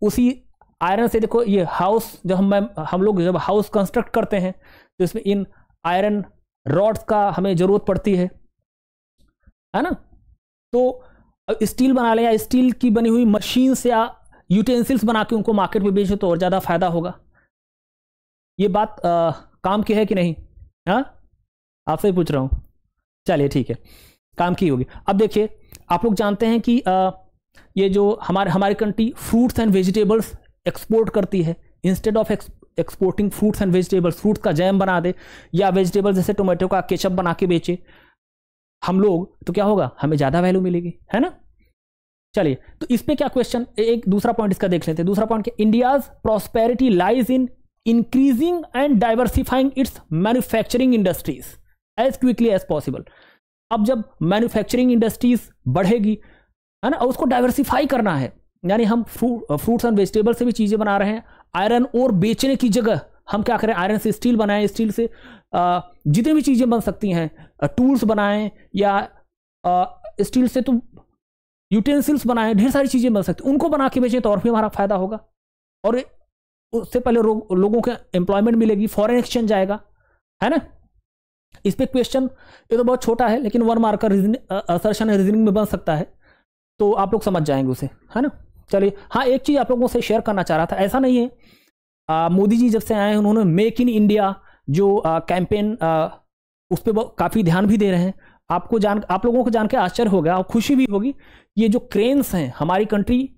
उसी आयरन से देखो ये हाउस जब हम हम लोग जब हाउस कंस्ट्रक्ट करते हैं तो इसमें इन आयरन रॉड्स का हमें ज़रूरत पड़ती है है ना तो स्टील बना लें या स्टील की बनी हुई मशीन से या यूटेंसिल्स बना के उनको मार्केट में बेचो तो और ज़्यादा फायदा होगा ये बात आ, काम की है कि नहीं हाँ आपसे पूछ रहा हूँ चलिए ठीक है काम की होगी अब देखिए आप लोग जानते हैं कि आ, ये जो हमारे हमारी country fruits and vegetables export करती है instead of exporting fruits and vegetables fruits का जैम बना दे या वेजिटेबल्स जैसे टोमेटो का केचप बना के बेचे हम लोग तो क्या होगा हमें ज़्यादा वैल्यू मिलेगी है ना चलिए तो इस पे क्या क्वेश्चन एक दूसरा पॉइंट इसका देख लेते हैं दूसरा point India's prosperity lies in increasing and diversifying its manufacturing industries as quickly as possible अब जब मैन्युफैक्चरिंग इंडस्ट्रीज बढ़ेगी है ना उसको डाइवर्सिफाई करना है यानी हम फ्रूट्स एंड वेजिटेबल से भी चीज़ें बना रहे हैं आयरन और बेचने की जगह हम क्या करें आयरन से स्टील बनाएं स्टील से जितनी भी चीज़ें बन सकती हैं टूल्स बनाएं या स्टील से तो यूटेंसिल्स बनाएं ढेर सारी चीज़ें बन सकती उनको बना के बेचें तो और भी हमारा फ़ायदा होगा और उससे पहले लोगों के एम्प्लॉयमेंट मिलेगी फॉरेन एक्सचेंज जाएगा है ना इस पर क्वेश्चन ये तो बहुत छोटा है लेकिन वन मार्कर रीजनिंग रीजनिंग में बन सकता है तो आप लोग समझ जाएंगे उसे है ना चलिए हाँ एक चीज़ आप लोगों से शेयर करना चाह रहा था ऐसा नहीं है मोदी जी जब से आए हैं उन्होंने मेक इन इंडिया जो कैंपेन उस पर काफ़ी ध्यान भी दे रहे हैं आपको जान आप लोगों को जान के आश्चर्य होगा और खुशी भी होगी ये जो क्रेन्स हैं हमारी कंट्री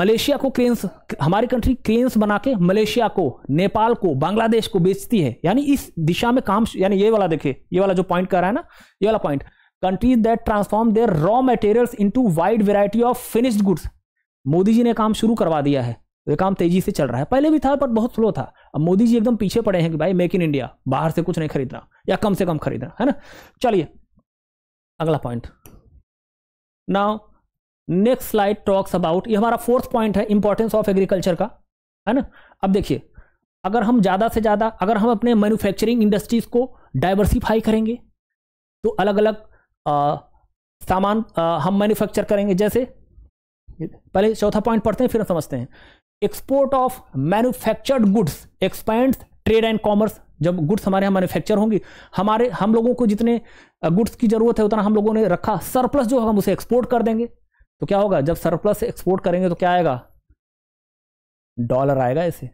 मलेशिया को क्रेन्स हमारी कंट्री क्रेन्स बना के मलेशिया को नेपाल को बांग्लादेश को बेचती है यानी इस दिशा में काम यानी ये वाला देखिए ये वाला जो पॉइंट कर रहा है ना ये वाला point countries that transform their raw materials into wide variety of finished goods Modi ji ने काम शुरू करवा दिया है तो ये काम तेजी से चल रहा है पहले भी था बट बहुत स्लो था अब मोदी जी एकदम पीछे पड़े हैं कि भाई मेक इन इंडिया बाहर से कुछ नहीं खरीदना या कम से कम खरीदना है ना चलिए अगला point now next slide talks about ये हमारा फोर्थ पॉइंट है इंपॉर्टेंस ऑफ एग्रीकल्चर का है ना अब देखिए अगर हम ज़्यादा से ज़्यादा अगर हम अपने मैन्युफैक्चरिंग इंडस्ट्रीज़ को डाइवर्सिफाई करेंगे तो अलग अलग आ, सामान आ, हम मैन्युफैक्चर करेंगे जैसे पहले चौथा पॉइंट पढ़ते हैं फिर हम समझते हैं export of manufactured goods expand trade and commerce जब गुड्स हमारे यहाँ मैन्युफैक्चर होंगी हमारे हम लोगों को जितने गुड्स की जरूरत है उतना हम लोगों ने रखा सरप्लस जो होगा हम उसे एक्सपोर्ट कर देंगे तो क्या होगा जब सरप्लस एक्सपोर्ट करेंगे तो क्या आएगा डॉलर आएगा ऐसे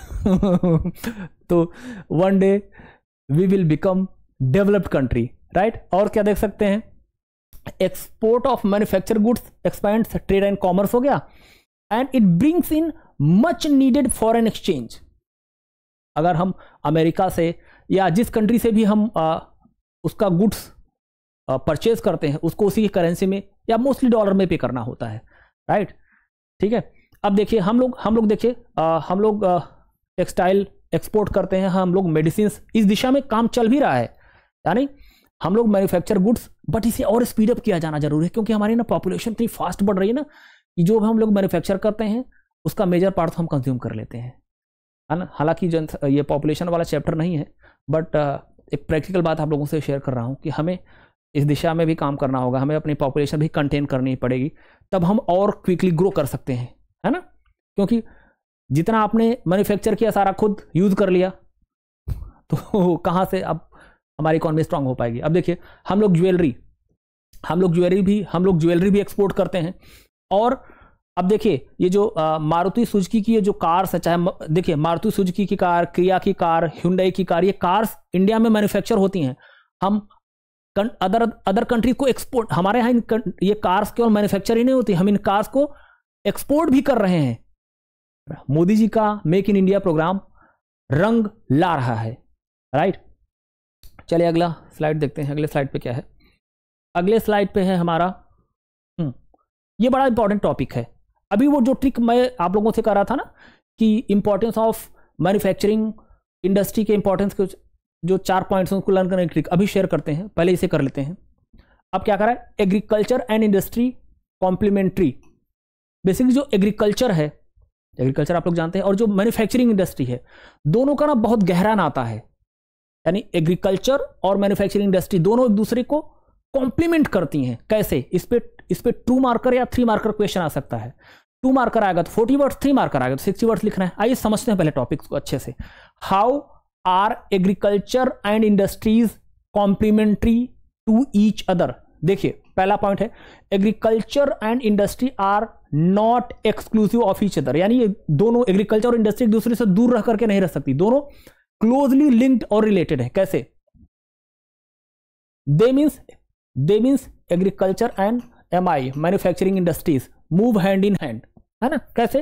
तो one day we will become developed country right और क्या देख सकते हैं export of manufacture goods expand trade and commerce हो गया and it brings in much needed foreign exchange अगर हम अमेरिका से या जिस कंट्री से भी हम आ, उसका गुड्स परचेज करते हैं उसको उसी करेंसी में या मोस्टली डॉलर में पे करना होता है राइट ठीक है अब देखिए हम लोग हम लोग देखिए हम लोग टेक्सटाइल एक्सपोर्ट करते हैं हम लोग मेडिसिन इस दिशा में काम चल भी रहा है यानी हम लोग मैन्युफैक्चर गुड्स बट इसे और स्पीडअप किया जाना जरूरी है क्योंकि हमारी ना पॉपुलेशन इतनी फास्ट बढ़ रही है ना जो भी हम लोग मैन्युफैक्चर करते हैं उसका मेजर पार्ट हम कंज्यूम कर लेते हैं है ना हालांकि जन ये पॉपुलेशन वाला चैप्टर नहीं है बट uh, एक प्रैक्टिकल बात आप लोगों से शेयर कर रहा हूँ कि हमें इस दिशा में भी काम करना होगा हमें अपनी पॉपुलेशन भी कंटेन करनी पड़ेगी तब हम और क्विकली ग्रो कर सकते हैं है ना क्योंकि जितना आपने मैन्युफैक्चर किया सारा खुद यूज़ कर लिया तो कहाँ से अब हमारी इकॉनमी स्ट्रांग हो पाएगी अब देखिए हम लोग ज्वेलरी हम लोग ज्वेलरी भी हम लोग ज्वेलरी भी एक्सपोर्ट करते हैं और अब देखिए ये जो मारुति सुजुकी की ये जो कार्स है चाहे देखिए मारुति सुजुकी की कार क्रिया की कार हिंडई की कार ये कार्स इंडिया में मैन्युफैक्चर होती हैं हम अदर अदर कंट्री को एक्सपोर्ट हमारे यहाँ इन ये कार्स केवल मैन्युफैक्चर ही नहीं होती हम इन कार्स को एक्सपोर्ट भी कर रहे हैं मोदी जी का मेक इन इंडिया प्रोग्राम रंग ला रहा है राइट चलिए अगला स्लाइड देखते हैं अगले स्लाइड पे क्या है अगले स्लाइड पे है हमारा ये बड़ा इंपॉर्टेंट टॉपिक है अभी वो जो ट्रिक मैं आप लोगों से कर रहा था ना कि इंपॉर्टेंस ऑफ मैन्युफैक्चरिंग इंडस्ट्री के इंपॉर्टेंस के जो चार पॉइंट्स हैं उनको लर्न करने की ट्रिक अभी शेयर करते हैं पहले इसे कर लेते हैं अब क्या करा है agriculture and industry complementary basically जो एग्रीकल्चर है एग्रीकल्चर आप लोग जानते हैं और जो मैन्युफैक्चरिंग इंडस्ट्री है दोनों का ना बहुत गहरा नाता है यानी एग्रीकल्चर और मैन्युफैक्चरिंग इंडस्ट्री दोनों एक दूसरे को कॉम्प्लीमेंट करती हैं कैसे इस पर इस पर टू मार्कर या थ्री मार्कर क्वेश्चन आ सकता है टू मार्कर आएगा तो फोर्टी वर्ड्स थ्री मार्कर आएगा तो सिक्सटी वर्ड्स लिखना है आइए समझते हैं पहले टॉपिक को अच्छे से how are agriculture and industries complementary to each other देखिए पहला पॉइंट है agriculture and industry are not exclusive of each other यानी ये दोनों एग्रीकल्चर और इंडस्ट्री एक दूसरे से दूर रह करके नहीं रह सकती दोनों क्लोजली लिंक्ड और रिलेटेड है कैसे they means they means agriculture and M I manufacturing industries move hand in hand है ना कैसे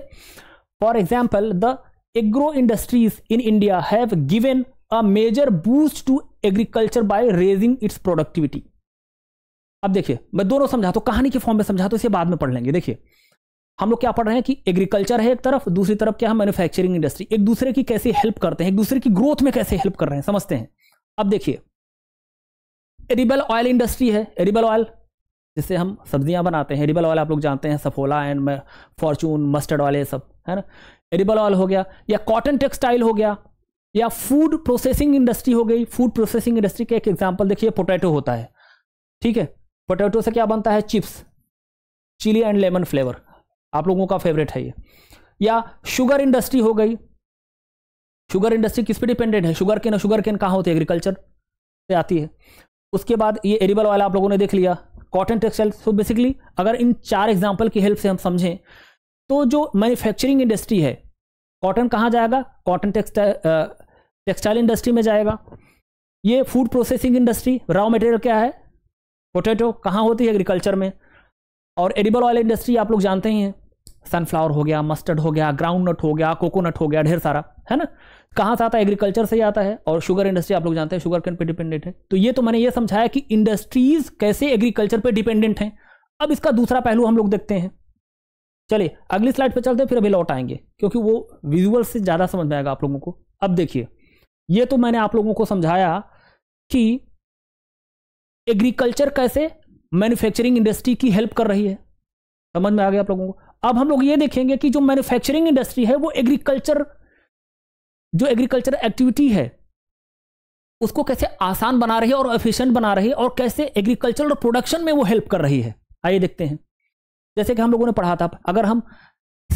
for example the agro industries in India have given a major boost to agriculture by raising its productivity अब देखिए मैं दोनों समझाता तो हूँ कहानी के फॉर्म में समझाता तो हूँ इसे बाद में पढ़ लेंगे देखिए हम लोग क्या पढ़ रहे हैं कि एग्रीकल्चर है एक तरफ दूसरी तरफ क्या है मैन्युफैक्चरिंग इंडस्ट्री एक दूसरे की कैसे हेल्प करते हैं एक दूसरे की ग्रोथ में कैसे हेल्प कर रहे हैं समझते हैं अब देखिए एरिबल ऑयल इंडस्ट्री है एरिबल ऑयल जिससे हम सब्जियां बनाते हैं एडिबल ऑयल आप लोग जानते हैं Saffola and Fortune mustard oil ये सब है ना एडिबल ऑयल हो गया या कॉटन टेक्सटाइल हो गया या फूड प्रोसेसिंग इंडस्ट्री हो गई फूड प्रोसेसिंग इंडस्ट्री का एक एग्जाम्पल देखिए पोटैटो होता है ठीक है पोटैटो से क्या बनता है chips chilli and lemon flavour आप लोगों का फेवरेट है ये या शुगर इंडस्ट्री हो गई शुगर इंडस्ट्री किस पे डिपेंडेंट है शुगर केन शुगर केन कहाँ होती है एग्रीकल्चर से आती है उसके बाद ये एडिबल वाला आप लोगों ने देख लिया कॉटन टेक्सटाइल सो बेसिकली अगर इन चार एग्जाम्पल की हेल्प से हम समझें तो जो मैन्युफैक्चरिंग इंडस्ट्री है कॉटन कहाँ जाएगा कॉटन टेक्सटाइल टेक्सटाइल इंडस्ट्री में जाएगा ये food processing industry raw material क्या है पोटैटो कहाँ होती है एग्रीकल्चर में और एडिबल ऑयल इंडस्ट्री आप लोग जानते ही हैं सनफ्लावर हो गया मस्टर्ड हो गया ग्राउंड नट हो गया कोकोनट हो गया ढेर सारा है ना कहाँ से आता है एग्रीकल्चर से ही आता है और शुगर इंडस्ट्री आप लोग जानते हैं शुगर कैन पे डिपेंडेंट है तो ये तो मैंने ये समझाया कि इंडस्ट्रीज कैसे एग्रीकल्चर पे डिपेंडेंट हैं अब इसका दूसरा पहलू हम लोग देखते हैं चलिए अगली स्लाइड पे चलते हैं फिर अभी लौट आएंगे क्योंकि वो विजुअल से ज़्यादा समझ में आएगा आप लोगों को अब देखिए ये तो मैंने आप लोगों को समझाया कि एग्रीकल्चर कैसे मैन्युफैक्चरिंग इंडस्ट्री की हेल्प कर रही है समझ में आ गया आप लोगों को अब हम लोग ये देखेंगे कि जो मैन्युफैक्चरिंग इंडस्ट्री है वो एग्रीकल्चर जो एग्रीकल्चर एक्टिविटी है उसको कैसे आसान बना रही है और एफिशिएंट बना रही है और कैसे एग्रीकल्चरल प्रोडक्शन में वो हेल्प कर रही है आइए देखते हैं जैसे कि हम लोगों ने पढ़ा था अगर हम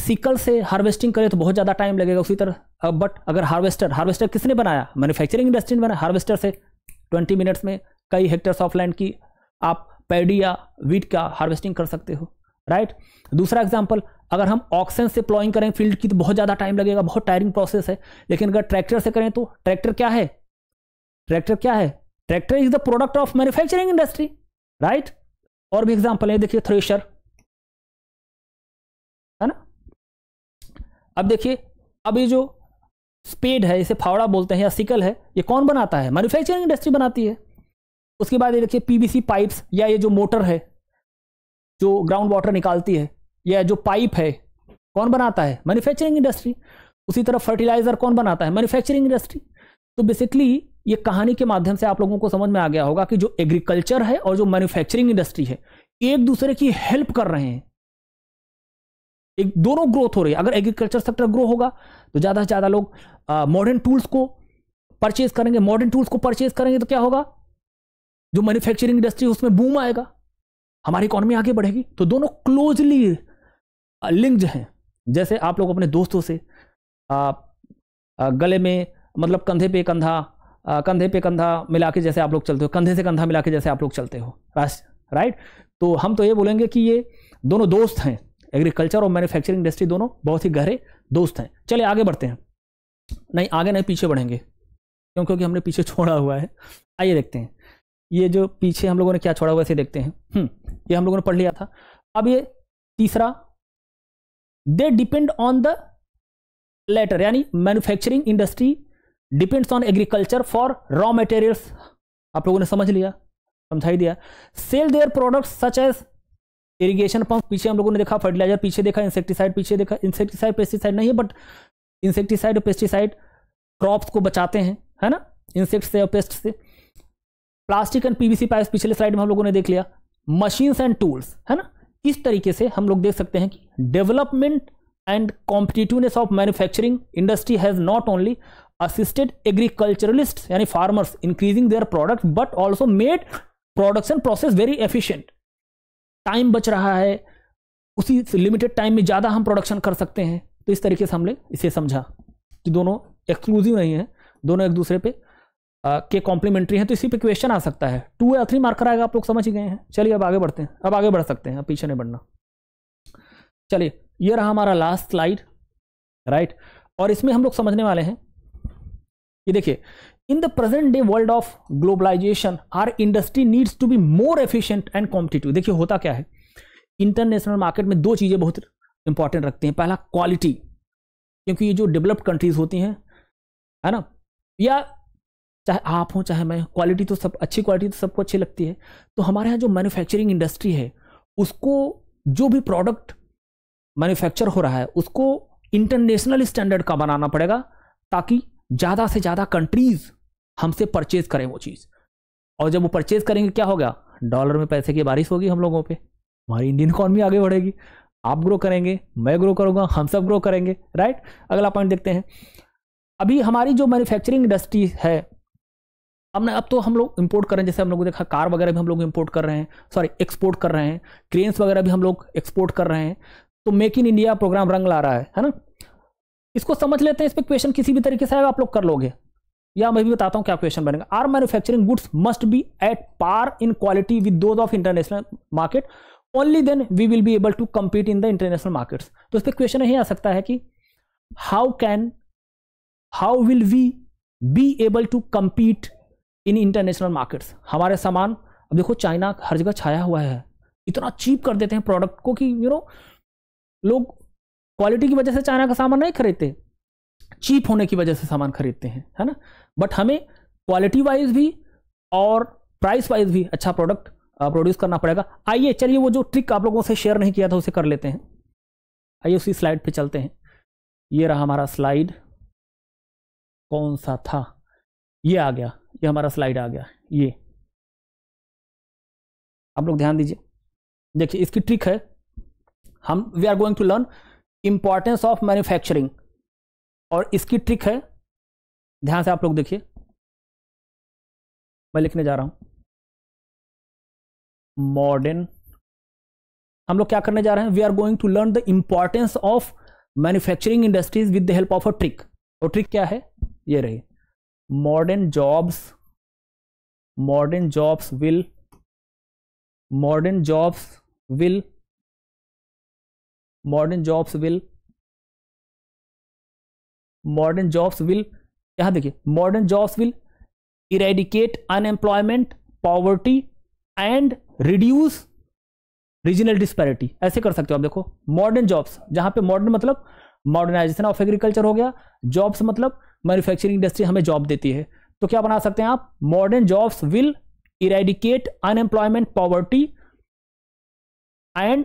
सिकल से हार्वेस्टिंग करें तो बहुत ज़्यादा टाइम लगेगा उसी तरह बट अगर हार्वेस्टर हार्वेस्टर किसने बनाया मैन्युफैक्चरिंग इंडस्ट्री ने बनाया हार्वेस्टर से ट्वेंटी मिनट्स में कई हेक्टर्स ऑफ लैंड की आप पैडी या वीट का हार्वेस्टिंग कर सकते हो राइट दूसरा एग्जाम्पल अगर हम ऑक्सन से प्लॉइंग करें फील्ड की तो बहुत ज़्यादा टाइम लगेगा बहुत टायरिंग प्रोसेस है लेकिन अगर ट्रैक्टर से करें तो ट्रैक्टर क्या है ट्रैक्टर क्या है tractor is the product of manufacturing industry right और भी एग्जाम्पल है देखिए थ्रेशर है ना अब देखिए अब ये जो स्पेड है इसे फावड़ा बोलते हैं या सिकल है ये कौन बनाता है मैन्युफैक्चरिंग इंडस्ट्री बनाती है उसके बाद ये देखिए पीवीसी पाइप्स या ये जो मोटर है जो ग्राउंड वाटर निकालती है या जो पाइप है कौन बनाता है मैन्युफैक्चरिंग इंडस्ट्री उसी तरह फर्टिलाइजर कौन बनाता है मैन्युफैक्चरिंग इंडस्ट्री तो बेसिकली ये कहानी के माध्यम से आप लोगों को समझ में आ गया होगा कि जो एग्रीकल्चर है और जो मैन्युफैक्चरिंग इंडस्ट्री है एक दूसरे की हेल्प कर रहे हैं एक दोनों ग्रोथ हो रही है अगर एग्रीकल्चर सेक्टर ग्रो होगा तो ज़्यादा से ज़्यादा लोग मॉडर्न टूल्स को परचेज करेंगे मॉडर्न टूल्स को परचेज करेंगे तो क्या होगा जो मैन्युफैक्चरिंग इंडस्ट्री उसमें बूम आएगा हमारी इकोनॉमी आगे बढ़ेगी तो दोनों क्लोजली लिंक्ड हैं जैसे आप लोग अपने दोस्तों से आ, आ, गले में मतलब कंधे पे कंधा आ, कंधे पे कंधा मिला के जैसे आप लोग चलते हो कंधे से कंधा मिला के जैसे आप लोग चलते हो राष्ट्र राइट तो हम तो ये बोलेंगे कि ये दोनों दोस्त हैं एग्रीकल्चर और मैन्युफैक्चरिंग इंडस्ट्री दोनों बहुत ही गहरे दोस्त हैं चले आगे बढ़ते हैं नहीं आगे नहीं पीछे बढ़ेंगे क्यों क्योंकि हमने पीछे छोड़ा हुआ है आइए देखते हैं ये जो पीछे हम लोगों ने क्या छोड़ा हुआ इसे देखते हैं हम्म, ये हम लोगों ने पढ़ लिया था अब ये तीसरा they depend on the latter यानी manufacturing industry depends on agriculture for raw materials आप लोगों ने समझ लिया समझाई दिया sell their products such as irrigation pump पीछे हम लोगों ने देखा फर्टिलाइजर पीछे देखा इंसेक्टिसाइड पीछे देखा इंसेक्टिसाइड पेस्टिसाइड नहीं है बट इंसेक्टिसाइड और पेस्टिसाइड क्रॉप्स को बचाते हैं है ना इंसेक्ट से और पेस्ट से प्लास्टिक एंड पीवीसी पाइप पिछले स्लाइड में हम लोगों ने देख लिया मशीन्स एंड टूल्स है ना इस तरीके से हम लोग देख सकते हैं कि development and competitiveness of manufacturing industry has not only assisted agriculturalist यानी farmers increasing their product but also made production process very efficient time बच रहा है उसी लिमिटेड टाइम में ज़्यादा हम प्रोडक्शन कर सकते हैं तो इस तरीके से हमने इसे समझा कि तो दोनों एक्सक्लूसिव नहीं है दोनों एक दूसरे पे के कॉम्प्लीमेंट्री हैं तो इसी पे क्वेश्चन आ सकता है टू या थ्री मार्कर आएगा आप लोग समझ ही गए हैं चलिए अब आगे बढ़ते हैं अब आगे बढ़ सकते हैं पीछे नहीं बढ़ना चलिए ये रहा हमारा लास्ट स्लाइड राइट और इसमें हम लोग समझने वाले हैं ये देखिए in the present day world of globalisation our industry needs to be more efficient and competitive देखिए होता क्या है इंटरनेशनल मार्केट में दो चीज़ें बहुत इंपॉर्टेंट रखती हैं पहला क्वालिटी क्योंकि ये जो डेवलप्ड कंट्रीज होती हैं है ना या चाहे आप हों चाहे मैं क्वालिटी तो सब अच्छी क्वालिटी तो सबको अच्छी लगती है तो हमारे यहाँ जो मैन्युफैक्चरिंग इंडस्ट्री है उसको जो भी प्रोडक्ट मैन्युफैक्चर हो रहा है उसको इंटरनेशनल स्टैंडर्ड का बनाना पड़ेगा ताकि ज़्यादा से ज़्यादा कंट्रीज़ हमसे परचेज करें वो चीज़ और जब वो परचेज करेंगे क्या होगा डॉलर में पैसे की बारिश होगी हम लोगों पर हमारी इंडियन इकॉनमी आगे बढ़ेगी आप ग्रो करेंगे मैं ग्रो करूँगा हम सब ग्रो करेंगे राइट अगला पॉइंट देखते हैं अभी हमारी जो मैन्युफैक्चरिंग इंडस्ट्री है हमने अब तो हम लोग इंपोर्ट कर रहे हैं जैसे हम लोग देखा कार वगैरह भी हम लोग इंपोर्ट कर रहे हैं सॉरी एक्सपोर्ट कर रहे हैं क्रेन्स वगैरह भी हम लोग एक्सपोर्ट कर रहे हैं तो मेक इन इंडिया प्रोग्राम रंग ला रहा है है ना इसको समझ लेते हैं इस पर क्वेश्चन किसी भी तरीके से आएगा आप लोग कर लोगे या मैं भी बताता हूँ क्या क्वेश्चन बनेगा are manufacturing goods must be at par in quality with those of international market only then we will be able to compete in the international markets तो इस पर क्वेश्चन यही आ सकता है कि how can how will we be able to compete in international markets हमारे सामान अब देखो चाइना हर जगह छाया हुआ है इतना चीप कर देते हैं प्रोडक्ट को कि यू नो लोग क्वालिटी की वजह से चाइना का सामान नहीं खरीदते चीप होने की वजह से सामान खरीदते हैं है ना बट हमें क्वालिटी वाइज भी और प्राइस वाइज भी अच्छा प्रोडक्ट प्रोड्यूस करना पड़ेगा आइए चलिए वो जो ट्रिक आप लोगों से शेयर नहीं किया था उसे कर लेते हैं आइए उसी स्लाइड पे चलते हैं ये रहा हमारा स्लाइड कौन सा था ये आ गया ये हमारा स्लाइड आ गया ये आप लोग ध्यान दीजिए देखिए इसकी ट्रिक है हम we are going to learn importance of manufacturing और इसकी ट्रिक है ध्यान से आप लोग देखिए मैं लिखने जा रहा हूं मॉडर्न हम लोग क्या करने जा रहे हैं we are going to learn the importance of manufacturing industries with the help of a trick और ट्रिक क्या है ये रही modern jobs modern jobs will modern jobs will modern jobs will modern jobs will यहाँ देखिए modern jobs will eradicate unemployment poverty and reduce regional disparity ऐसे कर सकते हो आप देखो modern jobs जहाँ पे modern मतलब modernization of agriculture हो गया jobs मतलब मैन्युफैक्चरिंग इंडस्ट्री हमें जॉब देती है तो क्या बना सकते हैं आप modern jobs will eradicate unemployment poverty and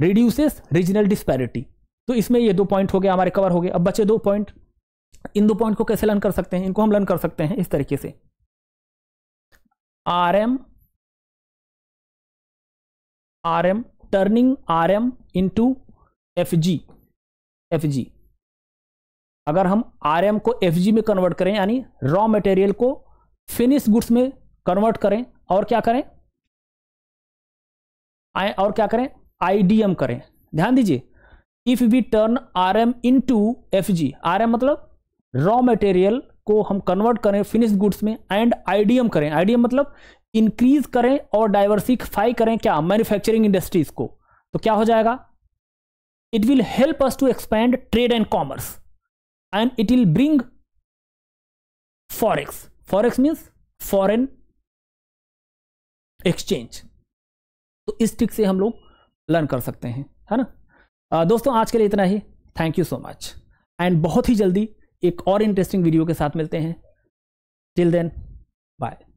reduces regional disparity तो इसमें ये दो पॉइंट हो गए हमारे कवर हो गए अब बचे दो पॉइंट इन दो पॉइंट को कैसे लर्न कर सकते हैं इनको हम लर्न कर सकते हैं इस तरीके से R M R M turning R M into F G F G अगर हम आर को एफ में कन्वर्ट करें यानी रॉ मटेरियल को फिनिश गुड्स में कन्वर्ट करें और क्या करें और क्या करें आईडीएम करें ध्यान दीजिए if we turn R M into F G R M मतलब रॉ मटेरियल को हम कन्वर्ट करें फिनिश गुड्स में एंड आईडीएम करें आईडीएम मतलब इंक्रीज करें और डाइवर्सिफाई करें क्या मैन्युफैक्चरिंग इंडस्ट्रीज को तो क्या हो जाएगा it will help us to expand trade and commerce and it will bring forex forex means foreign exchange तो इस ट्रिक से हम लोग लर्न कर सकते हैं है ना आ, दोस्तों आज के लिए इतना ही थैंक यू सो मच एंड बहुत ही जल्दी एक और इंटरेस्टिंग वीडियो के साथ मिलते हैं टिल देन बाय